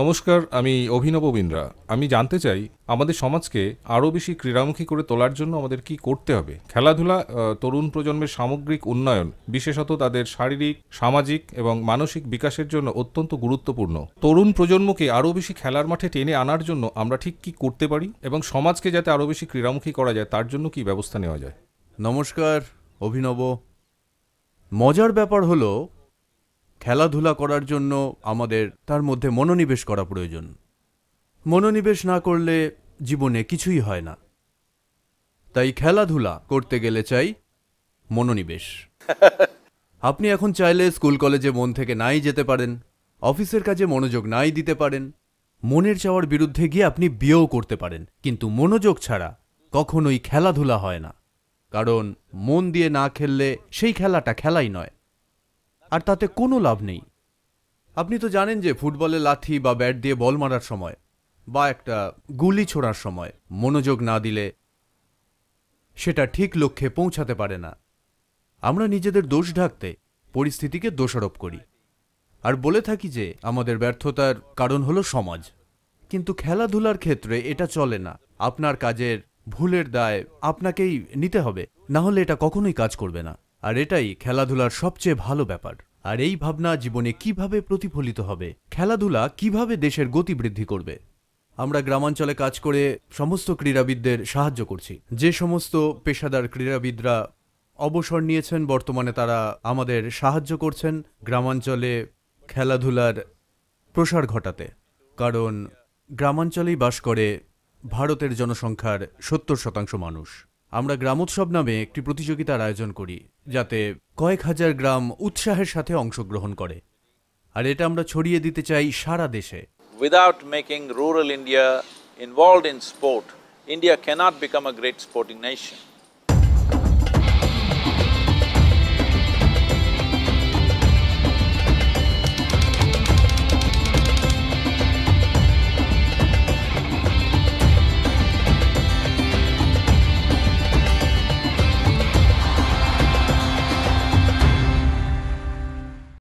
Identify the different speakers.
Speaker 1: নমস্কার আমি অভিনব বিন্দ্রা আমি জানতে চাই আমাদের সমাজকে আরও বেশি ক্রীড়ামুখী করে তোলার জন্য আমাদের কি করতে হবে খেলাধুলা তরুণ প্রজন্মের সামগ্রিক উন্নয়ন বিশেষত তাদের শারীরিক সামাজিক এবং মানসিক বিকাশের জন্য অত্যন্ত গুরুত্বপূর্ণ তরুণ প্রজন্মকে আরও বেশি খেলার মাঠে টেনে আনার জন্য আমরা ঠিক কি করতে পারি এবং সমাজকে যাতে আরও
Speaker 2: বেশি ক্রীড়ামুখী করা যায় তার জন্য কি ব্যবস্থা নেওয়া যায় নমস্কার অভিনব মজার ব্যাপার হলো খেলাধুলা করার জন্য আমাদের তার মধ্যে মনোনিবেশ করা প্রয়োজন মনোনিবেশ না করলে জীবনে কিছুই হয় না তাই খেলাধুলা করতে গেলে চাই মনোনিবেশ আপনি এখন চাইলে স্কুল কলেজে মন থেকে নাই যেতে পারেন অফিসের কাজে মনোযোগ নাই দিতে পারেন মনের চাওয়ার বিরুদ্ধে গিয়ে আপনি বিয়েও করতে পারেন কিন্তু মনোযোগ ছাড়া কখনোই খেলাধুলা হয় না কারণ মন দিয়ে না খেললে সেই খেলাটা খেলাই নয় আর তাতে কোনো লাভ নেই আপনি তো জানেন যে ফুটবলে লাথি বা ব্যাট দিয়ে বল মারার সময় বা একটা গুলি ছোড়ার সময় মনোযোগ না দিলে সেটা ঠিক লক্ষ্যে পৌঁছাতে পারে না আমরা নিজেদের দোষ ঢাকতে পরিস্থিতিকে দোষারোপ করি আর বলে থাকি যে আমাদের ব্যর্থতার কারণ হলো সমাজ কিন্তু খেলাধুলার ক্ষেত্রে এটা চলে না আপনার কাজের ভুলের দায় আপনাকেই নিতে হবে না হলে এটা কখনোই কাজ করবে না আর এটাই খেলাধুলার সবচেয়ে ভালো ব্যাপার আর এই ভাবনা জীবনে কিভাবে প্রতিফলিত হবে খেলাধুলা কিভাবে দেশের গতি বৃদ্ধি করবে আমরা গ্রামাঞ্চলে কাজ করে সমস্ত ক্রীড়াবিদদের সাহায্য করছি যে সমস্ত পেশাদার ক্রীড়াবিদরা অবসর নিয়েছেন বর্তমানে তারা আমাদের সাহায্য করছেন গ্রামাঞ্চলে খেলাধুলার প্রসার ঘটাতে কারণ গ্রামাঞ্চলেই বাস করে ভারতের জনসংখ্যার সত্তর শতাংশ মানুষ আমরা গ্রামোৎসব নামে একটি প্রতিযোগিতার আয়োজন করি যাতে কয়েক হাজার গ্রাম উৎসাহের সাথে অংশগ্রহণ করে আর এটা আমরা ছড়িয়ে দিতে চাই সারা দেশে
Speaker 3: without making rural India involved in sport India cannot become a great sporting nation